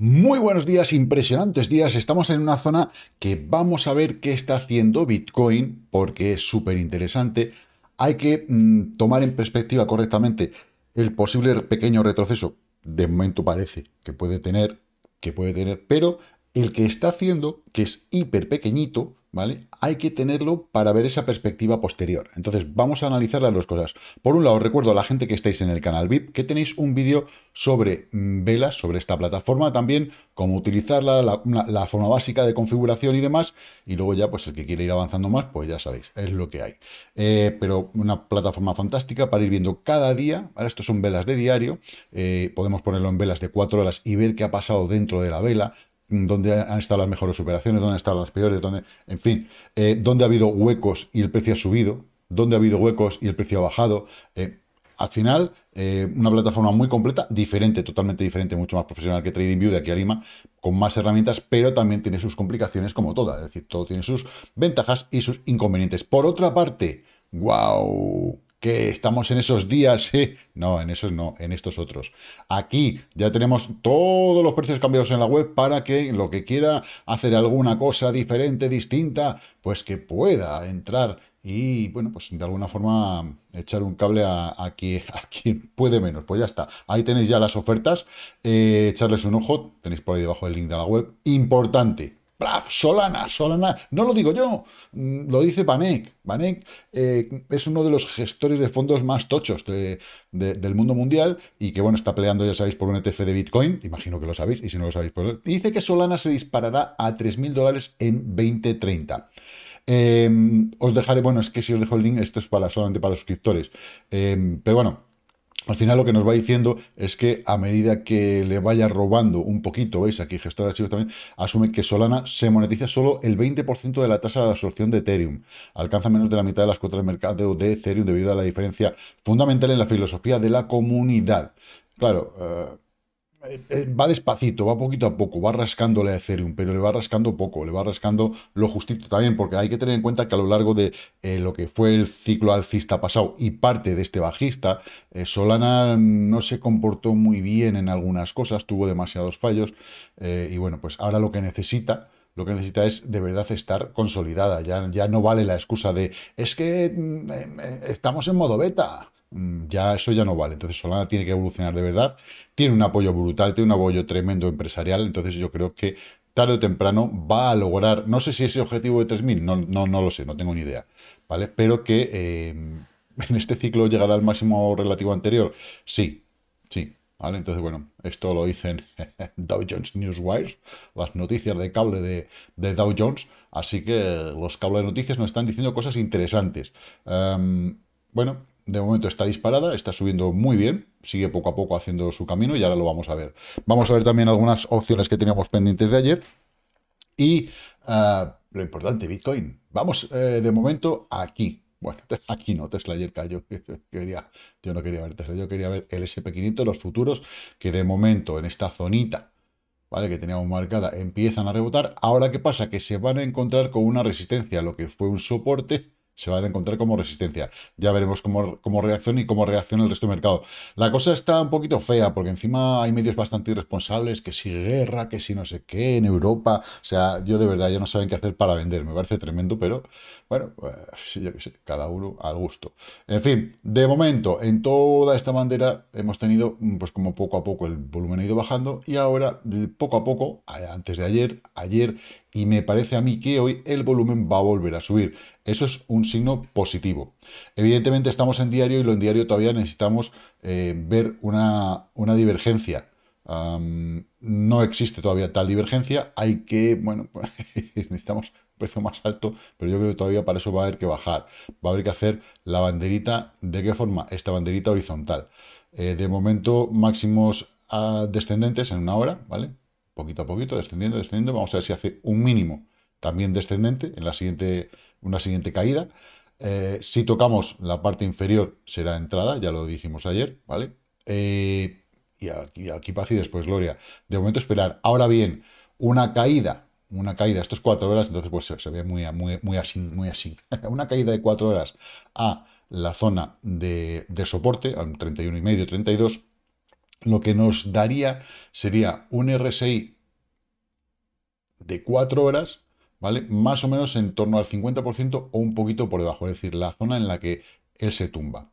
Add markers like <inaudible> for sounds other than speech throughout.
Muy buenos días, impresionantes días. Estamos en una zona que vamos a ver qué está haciendo Bitcoin porque es súper interesante. Hay que mm, tomar en perspectiva correctamente el posible pequeño retroceso. De momento parece que puede tener, que puede tener, pero el que está haciendo, que es hiper pequeñito, hay que tenerlo para ver esa perspectiva posterior. Entonces, vamos a analizar las dos cosas. Por un lado, recuerdo a la gente que estáis en el canal VIP que tenéis un vídeo sobre mm, velas, sobre esta plataforma también, cómo utilizarla, la, forma básica de configuración y demás. Y luego ya, pues el que quiere ir avanzando más, pues ya sabéis, es lo que hay. Eh, pero una plataforma fantástica para ir viendo cada día. Ahora, estos son velas de diario. Eh, podemos ponerlo en velas de cuatro horas y ver qué ha pasado dentro de la vela, dónde han estado las mejores operaciones, dónde han estado las peores, donde, en fin, eh, dónde ha habido huecos y el precio ha subido, dónde ha habido huecos y el precio ha bajado. Eh, al final, eh, una plataforma muy completa, diferente, totalmente diferente, mucho más profesional que TradingView de aquí a Lima, con más herramientas, pero también tiene sus complicaciones como todas, es decir, todo tiene sus ventajas y sus inconvenientes. Por otra parte, wow que estamos en esos días, ¿eh? <laughs> no, en esos no, en estos otros. Aquí ya tenemos todos los precios cambiados en la web para que lo que quiera hacer alguna cosa diferente, distinta, pues que pueda entrar y, bueno, pues de alguna forma echar un cable a, <laughs> quien, puede menos. Pues ya está, ahí tenéis ya las ofertas, eh, echarles un ojo, tenéis por ahí debajo el link de la web. Importante, Solana, Solana, no lo digo yo, mm, lo dice Banek. Banek eh, es uno de los gestores de fondos más tochos del mundo mundial y que, bueno, está peleando, ya sabéis, por un ETF de Bitcoin, imagino que lo sabéis, y si no lo sabéis, pues, dice que Solana se disparará a 3.000 dólares en 2030. Em, os dejaré, bueno, es que si os dejo el link, esto es para solamente para suscriptores. Em, pero bueno, al final lo que nos va diciendo es que a medida que le vaya robando un poquito, veis aquí gestor de archivos también, asume que Solana se monetiza solo el 20% de la tasa de absorción de Ethereum. Alcanza menos de la mitad de las cuotas de mercado de Ethereum debido a la diferencia fundamental en la filosofía de la comunidad. Claro, eh, eh, va despacito, va poquito a poco, va rascándole a Ethereum, pero le va rascando poco, le va rascando lo justito también, porque hay que tener en cuenta que a lo largo de eh, lo que fue el ciclo alcista pasado y parte de este bajista, eh, Solana no se comportó muy bien en algunas cosas, tuvo demasiados fallos, y bueno, pues ahora lo que necesita lo que necesita es de verdad estar consolidada. Ya, ya no vale la excusa de es que mm, estamos en modo beta. Mm, ya eso ya no vale. Entonces Solana tiene que evolucionar de verdad. Tiene un apoyo brutal, tiene un apoyo tremendo empresarial. Entonces yo creo que tarde o temprano va a lograr, no sé si ese objetivo de 3.000, no, no, no lo sé, no tengo ni idea, ¿vale? Pero que eh, <laughs> en este ciclo llegará al máximo relativo anterior. Sí, sí, ¿vale? Entonces, bueno, esto lo dicen <laughs> Dow Jones Newswire, las noticias de cable de, Dow Jones, así que los cables de noticias nos están diciendo cosas interesantes. Em, bueno, de momento está disparada, está subiendo muy bien, sigue poco a poco haciendo su camino y ahora lo vamos a ver. Vamos a ver también algunas opciones que teníamos pendientes de ayer y ah, lo importante, Bitcoin. Vamos eh, de momento aquí. Bueno, <laughs> aquí no, Tesla ayer cayó. <laughs> Yo, yo no quería ver Tesla, yo quería ver el SP500, los futuros, que de momento en esta zonita que teníamos marcada, empiezan a rebotar. Ahora, ¿qué pasa? Que se van a encontrar con una resistencia, lo que fue un soporte, se van a encontrar como resistencia. Ya veremos cómo, cómo reacciona y cómo reacciona el resto del mercado. La cosa está un poquito fea, porque encima hay medios bastante irresponsables, que si guerra, que si no sé qué, en Europa. O sea, yo de verdad ya no saben qué hacer para vender. Me parece tremendo, pero bueno, pues, cada uno al gusto. En fin, de momento, en toda esta bandera hemos tenido, mm, pues como poco a poco el volumen ha ido bajando y ahora, poco a poco, antes de ayer, ayer y me parece a mí que hoy el volumen va a volver a subir. Eso es un signo positivo. Evidentemente estamos en diario y lo en diario todavía necesitamos eh, ver una, divergencia. no existe todavía tal divergencia. Hay que, bueno, <laughs> pues, necesitamos un precio más alto, pero yo creo que todavía para eso va a haber que bajar. Va a haber que hacer la banderita, ¿de qué forma? Esta banderita horizontal. Eh, de momento máximos ah, descendentes en una hora, ¿vale? poquito a poquito, descendiendo, descendiendo. Vamos a ver si hace un mínimo también descendente en la siguiente, una siguiente caída. Eh, si tocamos la parte inferior será entrada, ya lo dijimos ayer, ¿vale? Eh, y, aquí, paz y después gloria. De momento esperar. Ahora bien, una caída, una caída, estos cuatro horas, entonces pues se, ve muy, muy, muy así, muy así. <laughs> una caída de cuatro horas a la zona de, soporte, a 31 y medio, 32, lo que nos daría sería un RSI de 4 horas, ¿vale? Más o menos en torno al 50% o un poquito por debajo, es decir, la zona en la que él se tumba.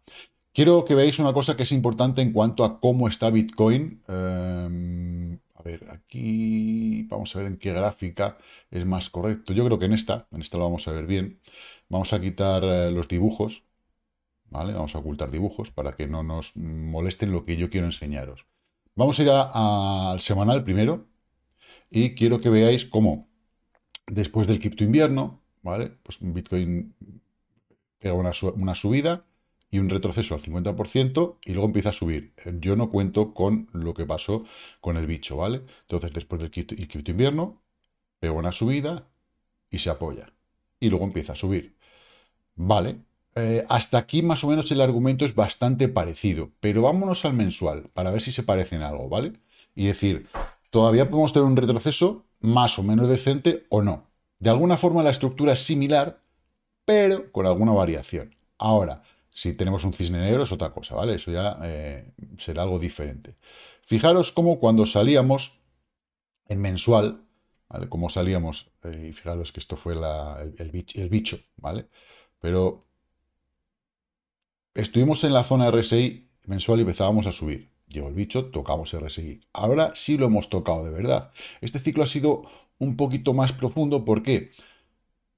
Quiero que veáis una cosa que es importante en cuanto a cómo está Bitcoin. Eh, a ver, aquí vamos a ver en qué gráfica es más correcto. Yo creo que en esta, en esta lo vamos a ver bien. Vamos a quitar eh, los dibujos Vamos a ocultar dibujos para que no nos molesten lo que yo quiero enseñaros. Vamos a ir al semanal primero y quiero que veáis cómo después del cripto invierno, ¿vale? Pues Bitcoin pega una, subida y un retroceso al 50% y luego empieza a subir. Yo no cuento con lo que pasó con el bicho, ¿vale? Entonces, después del cripto, cripto invierno, pega una subida y se apoya. Y luego empieza a subir. Vale, eh, hasta aquí más o menos el argumento es bastante parecido, pero vámonos al mensual para ver si se parecen algo, ¿vale? Y decir, todavía podemos tener un retroceso más o menos decente o no. De alguna forma la estructura es similar, pero con alguna variación. Ahora, si tenemos un cisne negro es otra cosa, ¿vale? Eso ya eh, será algo diferente. Fijaros cómo cuando salíamos en mensual, ¿vale? Como salíamos, eh, y fijaros que esto fue el bicho, ¿vale? Pero Estuvimos en la zona RSI mensual y empezábamos a subir. Llegó el bicho, tocamos RSI. Ahora sí lo hemos tocado de verdad. Este ciclo ha sido un poquito más profundo. ¿Por qué?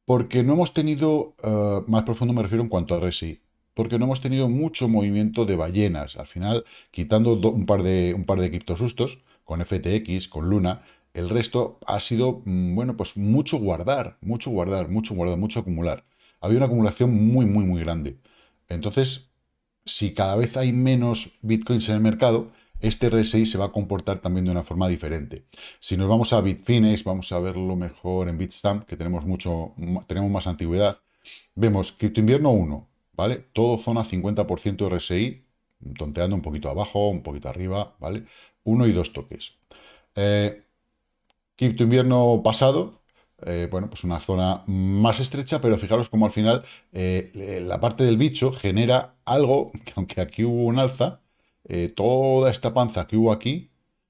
Porque no hemos tenido, eh, más profundo me refiero en cuanto a RSI, porque no hemos tenido mucho movimiento de ballenas. Al final, quitando un, par de, un par de criptosustos, con FTX, con Luna, el resto ha sido, mm, bueno, pues mucho guardar, mucho guardar, mucho guardar, mucho acumular. Había una acumulación muy, muy, muy grande. Entonces, si cada vez hay menos bitcoins en el mercado, este RSI se va a comportar también de una forma diferente. Si nos vamos a Bitfinex, vamos a verlo mejor en Bitstamp, que tenemos, mucho, tenemos más antigüedad, vemos cripto invierno 1, ¿vale? Todo zona 50% RSI, tonteando un poquito abajo, un poquito arriba, ¿vale? Uno y dos toques. Eh, cripto invierno pasado, eh, bueno, pues una zona más estrecha, pero fijaros como al final eh, la parte del bicho genera algo que aunque aquí hubo un alza, eh, toda esta panza que hubo aquí,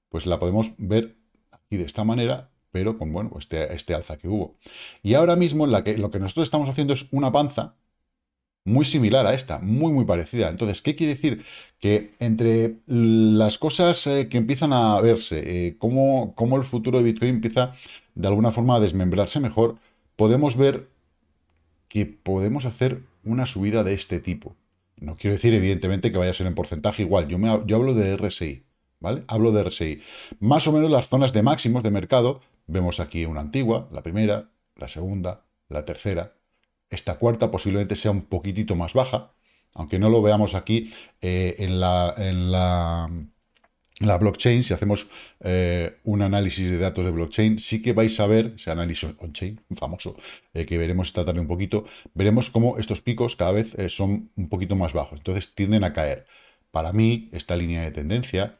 pues la podemos ver aquí de esta manera, pero con bueno, pues este, este alza que hubo. Y ahora mismo la que, lo que nosotros estamos haciendo es una panza, muy similar a esta, muy, muy parecida. Entonces, ¿qué quiere decir? Que entre las cosas eh, que empiezan a verse, eh, cómo, el futuro de Bitcoin empieza de alguna forma a desmembrarse mejor, podemos ver que podemos hacer una subida de este tipo. No quiero decir, evidentemente, que vaya a ser en porcentaje igual. Yo, yo hablo de RSI, ¿vale? Hablo de RSI. Más o menos las zonas de máximos de mercado, vemos aquí una antigua, la primera, la segunda, la tercera, esta cuarta posiblemente sea un poquitito más baja, aunque no lo veamos aquí eh, en, la, en, la, blockchain, si hacemos eh, un análisis de datos de blockchain, sí que vais a ver, ese análisis on-chain famoso eh, que veremos esta tarde un poquito, veremos cómo estos picos cada vez son un poquito más bajos, entonces tienden a caer. Para mí, esta línea de tendencia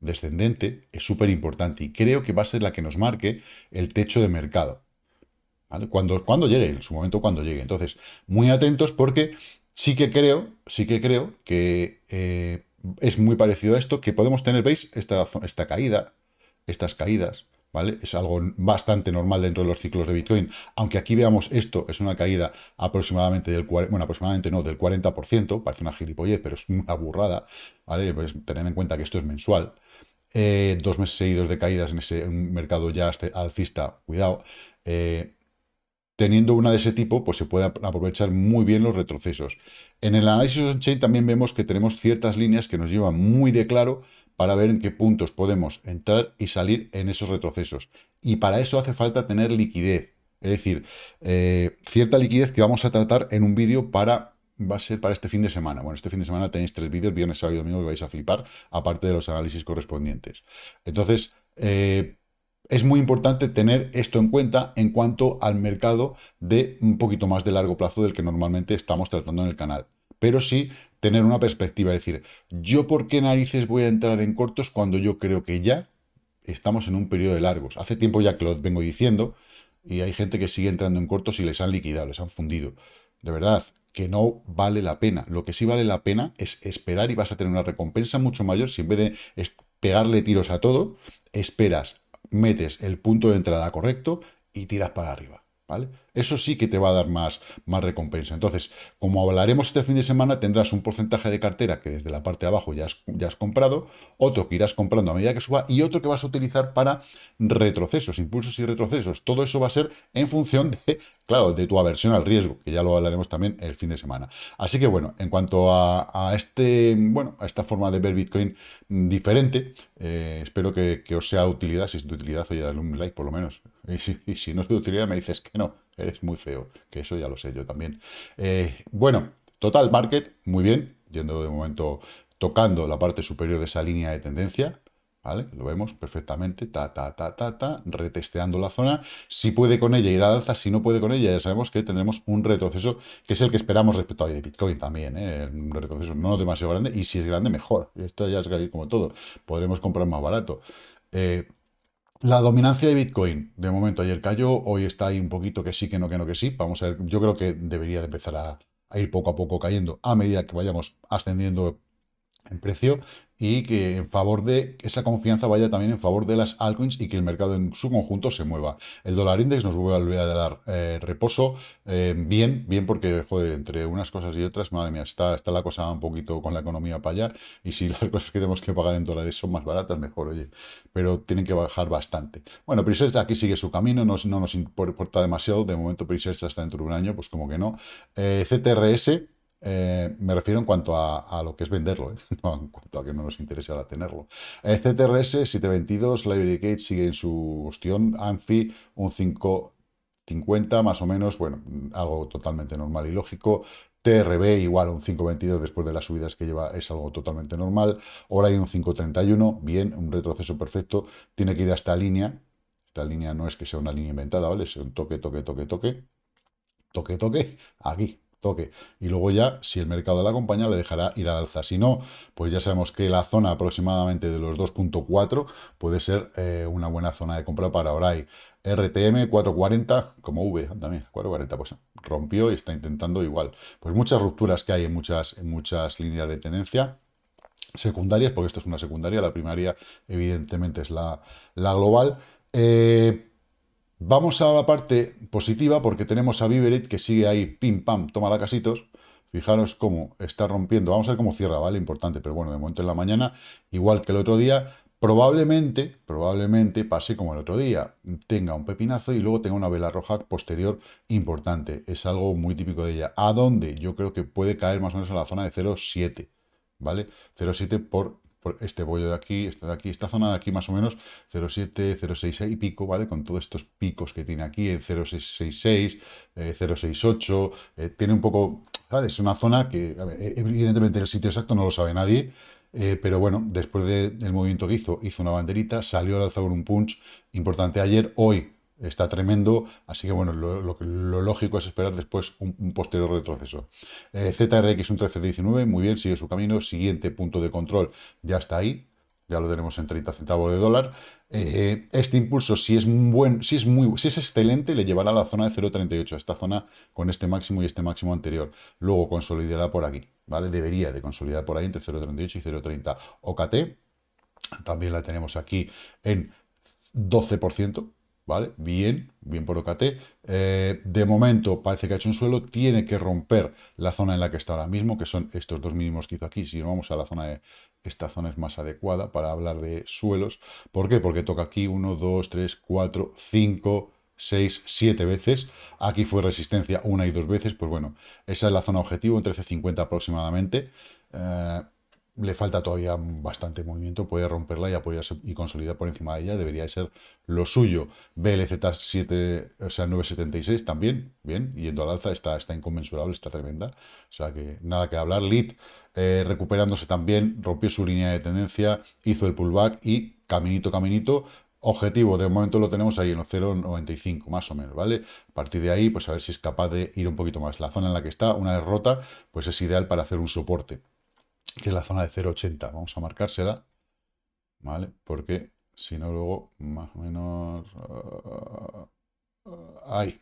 descendente es súper importante y creo que va a ser la que nos marque el techo de mercado. Cuando, cuando llegue, en su momento cuando llegue. Entonces, muy atentos porque sí que creo, sí que creo que eh, es muy parecido a esto, que podemos tener, veis, esta, esta caída, estas caídas, ¿vale? Es algo bastante normal dentro de los ciclos de Bitcoin, aunque aquí veamos esto, es una caída aproximadamente del 40%, bueno, aproximadamente no, del 40%, parece una gilipollez, pero es una burrada, ¿vale? Pues tener en cuenta que esto es mensual, eh, dos meses seguidos de caídas en ese mercado ya alcista, cuidado, eh, teniendo una de ese tipo, pues se puede aprovechar muy bien los retrocesos. En el análisis on-chain también vemos que tenemos ciertas líneas que nos llevan muy de claro para ver en qué puntos podemos entrar y salir en esos retrocesos. Y para eso hace falta tener liquidez. Es decir, eh, cierta liquidez que vamos a tratar en un vídeo para... Va a ser para este fin de semana. Bueno, este fin de semana tenéis tres vídeos, viernes, sábado y domingo, que vais a flipar, aparte de los análisis correspondientes. Entonces, eh, es muy importante tener esto en cuenta en cuanto al mercado de un poquito más de largo plazo del que normalmente estamos tratando en el canal. Pero sí tener una perspectiva, es decir, yo por qué narices voy a entrar en cortos cuando yo creo que ya estamos en un periodo de largos. Hace tiempo ya que lo vengo diciendo y hay gente que sigue entrando en cortos y les han liquidado, les han fundido. De verdad, que no vale la pena. Lo que sí vale la pena es esperar y vas a tener una recompensa mucho mayor si en vez de pegarle tiros a todo, esperas metes el punto de entrada correcto y tiras para arriba, ¿vale? Eso sí que te va a dar más, más recompensa. Entonces, como hablaremos este fin de semana, tendrás un porcentaje de cartera que desde la parte de abajo ya has, ya has comprado, otro que irás comprando a medida que suba y otro que vas a utilizar para retrocesos, impulsos y retrocesos. Todo eso va a ser en función de, claro, de tu aversión al riesgo, que ya lo hablaremos también el fin de semana. Así que bueno, en cuanto a, este, bueno, a esta forma de ver Bitcoin diferente, eh, espero que, os sea de utilidad. Si es de utilidad, oye, dale un like por lo menos. <laughs> y si no es de utilidad, me dices que no eres muy feo, que eso ya lo sé yo también. Eh, bueno, total market, muy bien, yendo de momento tocando la parte superior de esa línea de tendencia, ¿vale? Lo vemos perfectamente, ta, ta, ta, ta, ta, retesteando la zona. Si puede con ella ir a alza, si no puede con ella, ya sabemos que tendremos un retroceso, que es el que esperamos respecto a Bitcoin también, ¿eh? Un retroceso no demasiado grande, y si es grande, mejor. Esto ya es como todo, podremos comprar más barato. Eh, la dominancia de Bitcoin, de momento ayer cayó, hoy está ahí un poquito que sí, que no, que no, que sí. Vamos a ver, yo creo que debería de empezar a, a ir poco a poco cayendo a medida que vayamos ascendiendo en precio y que en favor de esa confianza vaya también en favor de las altcoins y que el mercado en su conjunto se mueva. El dólar index nos vuelve a dar eh, reposo, eh, bien, bien porque, joder, entre unas cosas y otras, madre mía, está, está la cosa un poquito con la economía para allá y si <laughs> las cosas que tenemos que pagar en dólares son más baratas, mejor, oye, pero tienen que bajar bastante. Bueno, Prices aquí sigue su camino, no, nos importa demasiado, de momento Prices está dentro de un año, pues como que no. Eh, CTRS, eh, me refiero en cuanto a, lo que es venderlo, ¿eh? <laughs> en cuanto a que no nos interese ahora tenerlo. Eh, CTRS 722, library gate sigue en su cuestión ANFI un 550 más o menos, bueno, mm, algo totalmente normal y lógico. TRB igual un 5.22 después de las subidas que lleva es algo totalmente normal. Ahora hay un 5.31, bien, un retroceso perfecto. Tiene que ir a esta línea. Esta línea no es que sea una línea inventada, ¿vale? Es un toque, toque, toque, toque. Toque, toque, aquí, toque. Y luego ya, si el mercado de la compañía le dejará ir al alza. Si no, pues ya sabemos que la zona aproximadamente de los 2.4 puede ser eh, una buena zona de compra para ahora hay RTM 440, como V también, 440, pues rompió y está intentando igual. Pues muchas rupturas que hay en muchas, muchas líneas de tendencia secundarias, porque esto es una secundaria, la primaria evidentemente es la, la global. Eh, Vamos a la parte positiva porque tenemos a Viverit que sigue ahí, pim, pam, toma la casitos. Fijaros cómo está rompiendo. Vamos a ver cómo cierra, ¿vale? Importante, pero bueno, de momento en la mañana, igual que el otro día, probablemente, probablemente pase como el otro día. Tenga un pepinazo y luego tenga una vela roja posterior importante. Es algo muy típico de ella. ¿A dónde? Yo creo que puede caer más o menos a la zona de 0,7, ¿vale? 0,7 por este bollo de aquí, está de aquí, esta zona de aquí más o menos, 0,7, 066 y pico, ¿vale? Con todos estos picos que tiene aquí, el 0,666, 0,68, eh, eh, tiene un poco, ¿vale? Es una zona que, eh, evidentemente el sitio exacto no lo sabe nadie, pero bueno, después del movimiento que hizo, hizo una banderita, salió al alza con un punch importante ayer, hoy está tremendo, así que bueno, lo, lógico es esperar después un, posterior retroceso. Eh, ZRX un 1319, muy bien, sigue su camino, siguiente punto de control ya está ahí, ya lo tenemos en 30 centavos de dólar. Eh, este impulso, si es, buen, si, es muy, si es excelente, le llevará a la zona de 0.38, a esta zona con este máximo y este máximo anterior. Luego consolidará por aquí, ¿vale? Debería de consolidar por ahí entre 0.38 y 0.30. OKT, también la tenemos aquí en 12%, ¿vale? Bien, bien por OKT. Eh, de momento parece que ha hecho un suelo, tiene que romper la zona en la que está ahora mismo, que son estos dos mínimos que hizo aquí. Si vamos a la zona de... Esta zona es más adecuada para hablar de suelos. ¿Por qué? Porque toca aquí 1, 2, 3, 4, 5... 6, 7 veces. Aquí fue resistencia una y dos veces. Pues bueno, esa es la zona objetivo en 13.50 aproximadamente. Eh, le falta todavía bastante movimiento, puede romperla y apoyarse y consolidar por encima de ella, debería ser lo suyo. BLZ 7, o sea, 976 también, bien, yendo al alza, está, está inconmensurable, está tremenda, o sea que nada que hablar. LIT eh, recuperándose también, rompió su línea de tendencia, hizo el pullback y caminito, caminito, Objetivo, de momento lo tenemos ahí en los 0,95 más o menos, ¿vale? A partir de ahí, pues a ver si es capaz de ir un poquito más. La zona en la que está, una derrota, pues es ideal para hacer un soporte que es la zona de 0,80. Vamos a marcársela, ¿vale? Porque si no luego más o menos... Ah, ahí,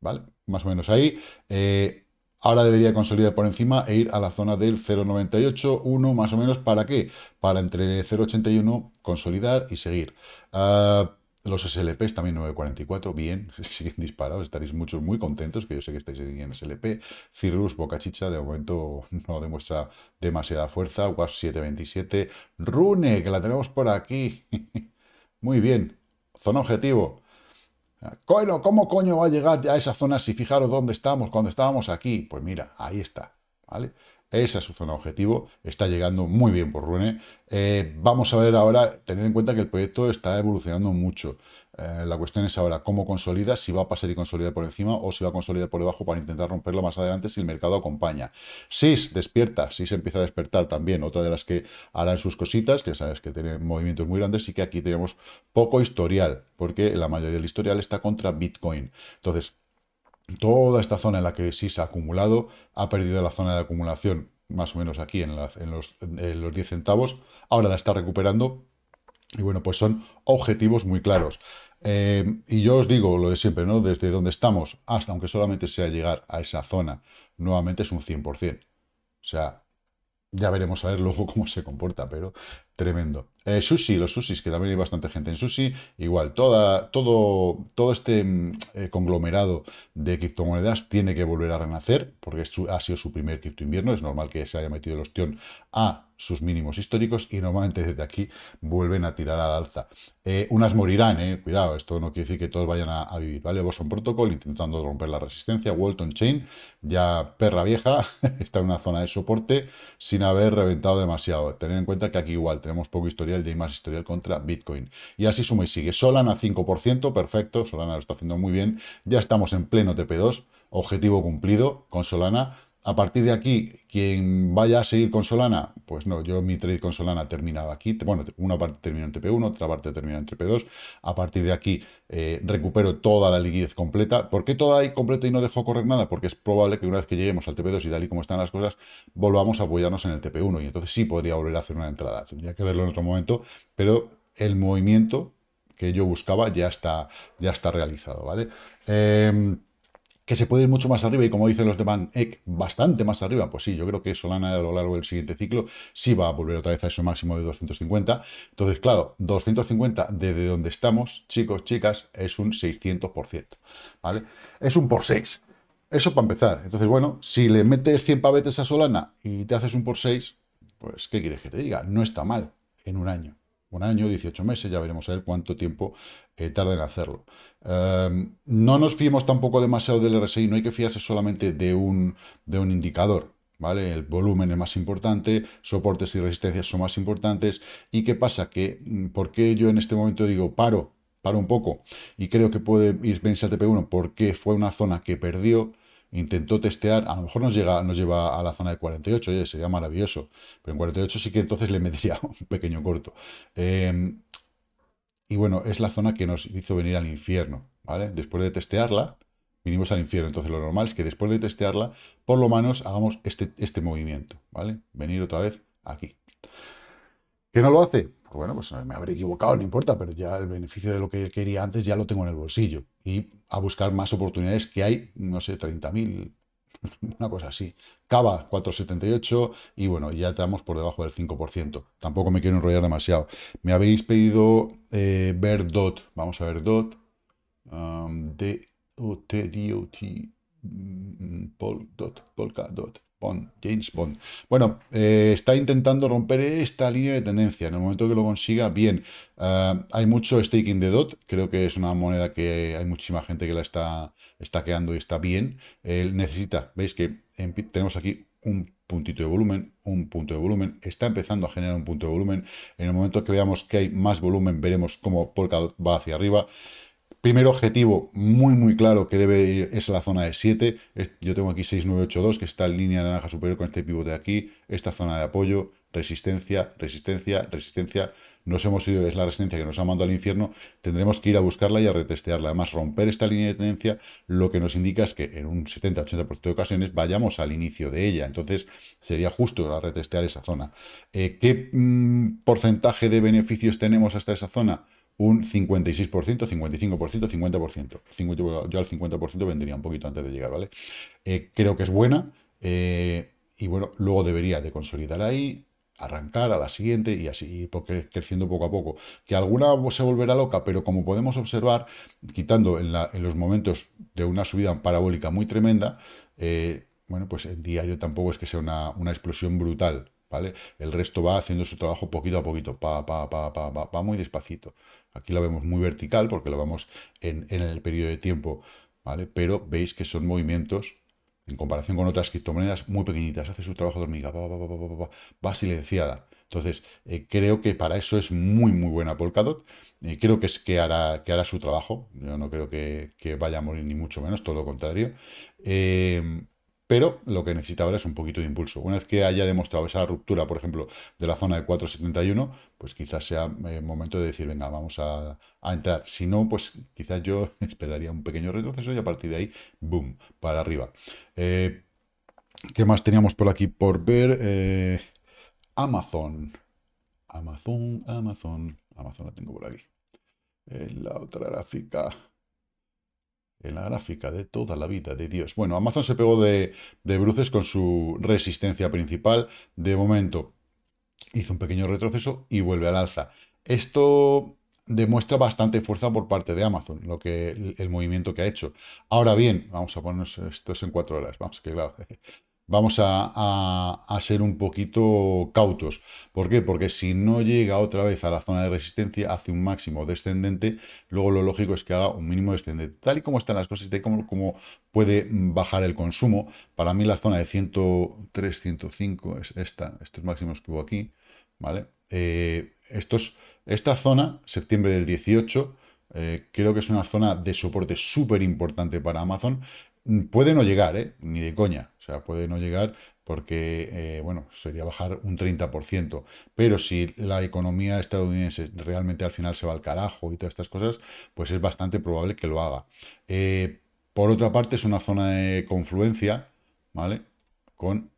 ¿vale? Más o menos ahí. Eh, ahora debería consolidar por encima e ir a la zona del 0,98, 1 más o menos. ¿Para qué? Para entre 0,81 consolidar y seguir. Ah, los SLPs también 944, bien, <laughs> siguen disparados, estaréis muchos muy contentos, que yo sé que estáis en SLP. Cirrus, Boca Chicha, de momento <laughs> no demuestra demasiada fuerza. WAS 727, Rune, que la tenemos por aquí. <laughs> muy bien, zona objetivo. Ah, Coilo, ¿cómo coño va a llegar a esa zona si fijaros dónde estamos cuando estábamos aquí? Pues mira, ahí está, ¿vale? Esa es su zona objetivo, está llegando muy bien por Rune. Eh, vamos a ver ahora, tener en cuenta que el proyecto está evolucionando mucho. Eh, la cuestión es ahora cómo consolida, si va a pasar y consolidar por encima o si va a consolidar por debajo para intentar romperlo más adelante si el mercado acompaña. SIS despierta, SIS empieza a despertar también, otra de las que harán sus cositas, que sabes que tiene movimientos muy grandes y que aquí tenemos poco historial, porque la mayoría del historial está contra Bitcoin. Entonces, toda esta zona en la que sí se ha acumulado, ha perdido la zona de acumulación más o menos aquí en, los, 10 centavos, ahora la está recuperando y bueno, pues son objetivos muy claros. Eh, y yo os digo lo de siempre, ¿no? Desde donde estamos hasta, aunque solamente sea llegar a esa zona, nuevamente es un 100%. O sea, ya veremos a ver luego <laughs> cómo se comporta, pero Tremendo. Eh, sushi, los sushis, que también hay bastante gente en sushi. Igual, toda, todo, todo este mm, eh, conglomerado de criptomonedas tiene que volver a renacer, porque ha sido su primer cripto invierno. Es normal que se haya metido el ostión a sus mínimos históricos y normalmente desde aquí vuelven a tirar al alza. Eh, unas morirán, cuidado, esto no quiere decir que todos vayan a, vivir, ¿vale? Boson Protocol intentando romper la resistencia, Walton Chain, ya perra vieja, <laughs> está en una zona de soporte sin haber reventado demasiado. Tener en cuenta que aquí igual tenemos poco historial y hay más historial contra Bitcoin. Y así suma y sigue. Solana 5%, perfecto, Solana lo está haciendo muy bien. Ya estamos en pleno TP2, objetivo cumplido con Solana a partir de aquí, quien vaya a seguir con Solana, pues no, yo mi trade con Solana terminaba aquí. Bueno, una parte terminó en TP1, otra parte terminó en TP2. A partir de aquí eh, recupero toda la liquidez completa. ¿Por qué toda ahí completa y no dejo correr nada? Porque es probable que una vez que lleguemos al TP2 y tal y como están las cosas, volvamos a apoyarnos en el TP1 y entonces sí podría volver a hacer una entrada. Tendría que verlo en otro momento, pero el movimiento que yo buscaba ya está, ya está realizado, ¿vale? Em, que se puede ir mucho más arriba y como dicen los de Van Eck bastante más arriba, pues sí, yo creo que Solana a lo largo del siguiente ciclo sí va a volver otra vez a ese máximo de 250. Entonces, claro, 250 desde donde estamos, chicos, chicas, es un 600%, ¿vale? Es un por 6. Eso para empezar. Entonces, bueno, si le metes 100 pavetes a Solana y te haces un por 6, pues, ¿qué quieres que te diga? No está mal en un año un año, 18 meses, ya veremos a ver cuánto tiempo eh, tarda en hacerlo. Em, no nos fiemos tampoco demasiado del RSI, no hay que fiarse solamente de un, de un indicador. ¿Vale? El volumen es más importante, soportes y resistencias son más importantes. ¿Y qué pasa? Que, mm, ¿Por qué yo en este momento digo paro, paro un poco y creo que puede ir pensar al TP1 porque fue una zona que perdió? intentó testear, a lo mejor nos, llega, nos lleva a la zona de 48, sería maravilloso, pero en 48 sí que entonces le metería <laughs> un pequeño corto. Em, y bueno, es la zona que nos hizo venir al infierno, ¿vale? Después de testearla, vinimos al infierno, entonces lo normal es que después de testearla, por lo menos hagamos este, este movimiento, ¿vale? Venir otra vez aquí. ¿Qué no lo hace? Pues bueno, pues eh, me habré equivocado, no importa, pero ya el beneficio de lo que quería antes ya lo tengo en el bolsillo. Y a buscar más oportunidades que hay, no sé, 30.000, <laughs> una cosa así. Cava 4,78 y bueno, ya estamos por debajo del 5%. Tampoco me quiero enrollar demasiado. Me habéis pedido eh, ver DOT. Vamos a ver DOT. Um, d o t o t mm, mm, Polka-DOT. Bond, James Bond. Bueno, eh, está intentando romper esta línea de tendencia. En el momento que lo consiga, bien. Eh, hay mucho staking de DOT. Creo que es una moneda que hay muchísima gente que la está, está y está bien. Él necesita, veis que tenemos aquí un puntito de volumen, un punto de volumen, está empezando a generar un punto de volumen, en el momento que veamos que hay más volumen veremos cómo Polkadot va hacia arriba, primer objetivo muy, muy claro que debe ir es la zona de 7. Yo tengo aquí 6982, que está en línea naranja superior con este pivote de aquí. Esta zona de apoyo, resistencia, resistencia, resistencia. Nos hemos ido, es la resistencia que nos ha mandado al infierno. Tendremos que ir a buscarla y a retestearla. Además, romper esta línea de tendencia lo que nos indica es que en un 70-80% de ocasiones vayamos al inicio de ella. Entonces, sería justo retestear esa zona. Eh, ¿Qué mm, porcentaje de beneficios tenemos hasta esa zona? un 56%, 55%, 50%. yo al 50% vendría un poquito antes de llegar, ¿vale? Eh, creo que es buena. Eh, y bueno, luego debería de consolidar ahí, arrancar a la siguiente y así porque creciendo poco a poco. Que alguna se volverá loca, pero como podemos observar, quitando en, la, en los momentos de una subida parabólica muy tremenda, eh, bueno, pues el diario tampoco es que sea una, una explosión brutal ¿vale? El resto va haciendo su trabajo poquito a poquito, pa, va muy despacito. Aquí lo vemos muy vertical porque lo vamos en, el periodo de tiempo, ¿vale? Pero veis que son movimientos, en comparación con otras criptomonedas, muy pequeñitas. Hace su trabajo de hormiga, va silenciada. Entonces, eh, creo que para eso es muy, muy buena Polkadot. Eh, creo que, es que, hará, que hará su trabajo. Yo no creo que, vaya a morir ni mucho menos, todo lo contrario. Eh, pero lo que necesita ahora es un poquito de impulso. Una vez que haya demostrado esa ruptura, por ejemplo, de la zona de 471, pues quizás sea el eh, momento de decir, venga, vamos a, entrar. Si no, pues quizás yo <laughs> esperaría un pequeño retroceso y a partir de ahí, boom, para arriba. Eh, ¿Qué más teníamos por aquí por ver? Eh, Amazon. Amazon, Amazon. Amazon la tengo por aquí. En la otra gráfica en la gráfica de toda la vida de Dios. Bueno, Amazon se pegó de, de bruces con su resistencia principal. De momento hizo un pequeño retroceso y vuelve al alza. Esto demuestra bastante fuerza por parte de Amazon, lo que el, movimiento que ha hecho. Ahora bien, vamos a ponernos esto en cuatro horas, vamos, que claro, vamos a, ser un poquito cautos. ¿Por qué? Porque si no llega otra vez a la zona de resistencia, hace un máximo descendente, luego lo lógico es que haga un mínimo descendente. Tal y como están las cosas y como, puede bajar el consumo, para mí la zona de 103, 105 es esta, estos máximos que hubo aquí, ¿vale? Eh, estos, esta zona, septiembre del 18, eh, creo que es una zona de soporte súper importante para Amazon Puede no llegar, ¿eh? ni de coña. O sea, puede no llegar porque, eh, bueno, sería bajar un 30%. Pero si la economía estadounidense realmente al final se va al carajo y todas estas cosas, pues es bastante probable que lo haga. Eh, por otra parte, es una zona de confluencia, ¿vale? Con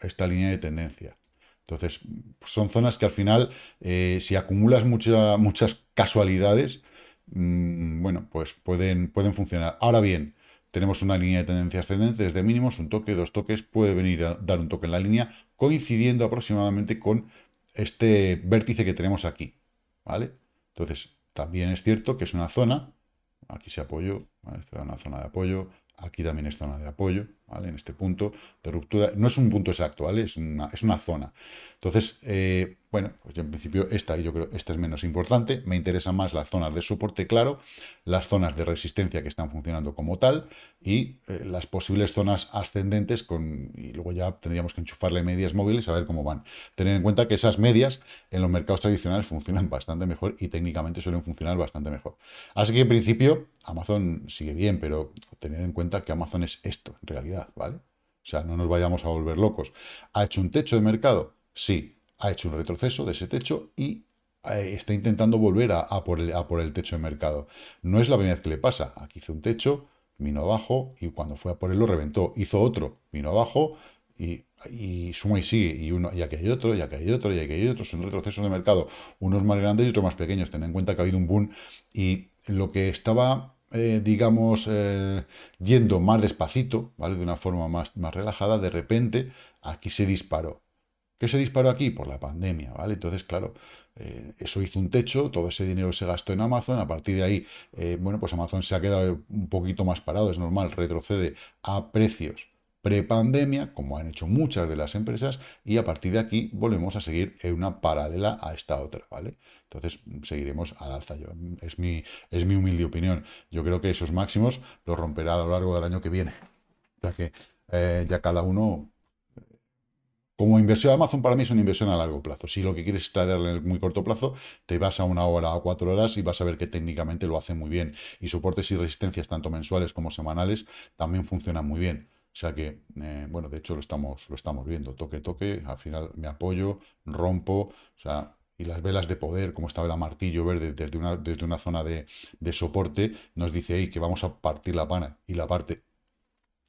esta línea de tendencia. Entonces, son zonas que al final, si acumulas muchas casualidades, mm, bueno, pues pueden, pueden funcionar. Ahora bien, tenemos una línea de tendencia ascendente desde mínimos, un toque, dos toques, puede venir a dar un toque en la línea, coincidiendo aproximadamente con este vértice que tenemos aquí, ¿vale? Entonces, también es cierto que es una zona, aquí se apoyo, ¿vale? esta es una zona de apoyo, aquí también es zona de apoyo, ¿vale? En este punto de ruptura, no es un punto exacto, ¿vale? Es una, es una zona. Entonces, eh, bueno, pues yo en principio esta, yo creo, esta es menos importante. Me interesan más las zonas de soporte, claro, las zonas de resistencia que están funcionando como tal y eh, las posibles zonas ascendentes con, y luego ya tendríamos que enchufarle medias móviles a ver cómo van. Tener en cuenta que esas medias en los mercados tradicionales funcionan bastante mejor y técnicamente suelen funcionar bastante mejor. Así que en principio Amazon sigue bien, pero tener en cuenta que Amazon es esto en realidad, ¿vale? O sea, no nos vayamos a volver locos. ¿Ha hecho un techo de mercado? Sí, ha hecho un retroceso de ese techo y eh, está intentando volver a, por el, techo de mercado. No es la primera vez que le pasa. Aquí hizo un techo, vino abajo y cuando fue a por él lo reventó. Hizo otro, vino abajo y, suma y sigue. Y, uno, y aquí hay otro, y aquí hay otro, y aquí hay otro. Son retrocesos de mercado, unos más grandes y otros más pequeños. Ten en cuenta que ha habido un boom y lo que estaba, eh, digamos, eh, yendo más despacito, ¿vale? De una forma más relajada, de repente aquí se disparó se disparó aquí? Por la pandemia, ¿vale? Entonces, claro, eh, eso hizo un techo, todo ese dinero se gastó en Amazon, a partir de ahí, eh, bueno, pues Amazon se ha quedado un poquito más parado, es normal, retrocede a precios prepandemia, como han hecho muchas de las empresas, y a partir de aquí volvemos a seguir en una paralela a esta otra, ¿vale? Entonces seguiremos al alza, yo, es, mi, es mi humilde opinión. Yo creo que esos máximos los romperá a lo largo del año que viene, ya que eh, ya cada uno como inversión, Amazon para mí es una inversión a largo plazo. Si lo que quieres es traerle en el muy corto plazo, te vas a una hora o cuatro horas y vas a ver que técnicamente lo hace muy bien. Y soportes y resistencias, tanto mensuales como semanales, también funcionan muy bien. O sea que, eh, bueno, de hecho lo estamos, lo estamos viendo. Toque, toque, al final me apoyo, rompo, o sea, y las velas de poder, como esta vela martillo verde desde una, desde una zona de, de soporte, nos dice ahí que vamos a partir la pana y la parte.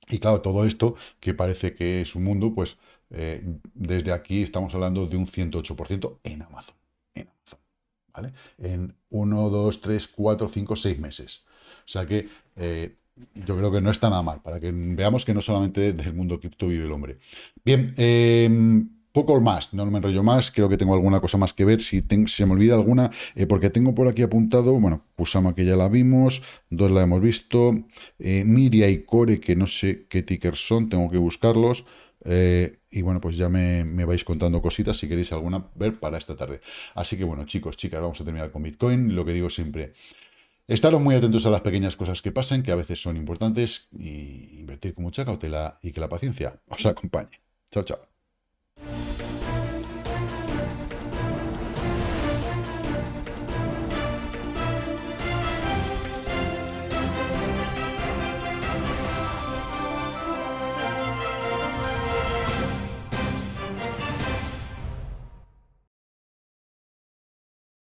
Y claro, todo esto que parece que es un mundo, pues eh, desde aquí estamos hablando de un 108% en Amazon. En Amazon. En 1, 2, 3, 4, 5, 6 meses. O sea que eh, yo creo que no está nada mal, para que veamos que no solamente del mundo cripto vive el hombre. Bien, eh, poco más, no me enrollo más, creo que tengo alguna cosa más que ver, si, se me olvida alguna, porque tengo por aquí apuntado, bueno, Kusama que ya la vimos, dos la hemos visto, Miria y Core, que no sé qué tickers son, tengo que buscarlos, y bueno, pues ya me, vais contando cositas si queréis alguna ver para esta tarde. Así que bueno, chicos, chicas, vamos a terminar con Bitcoin. Lo que digo siempre, estaros muy atentos a las pequeñas cosas que pasen, que a veces son importantes, y invertir con mucha cautela y que la paciencia os acompañe. Chao, chao.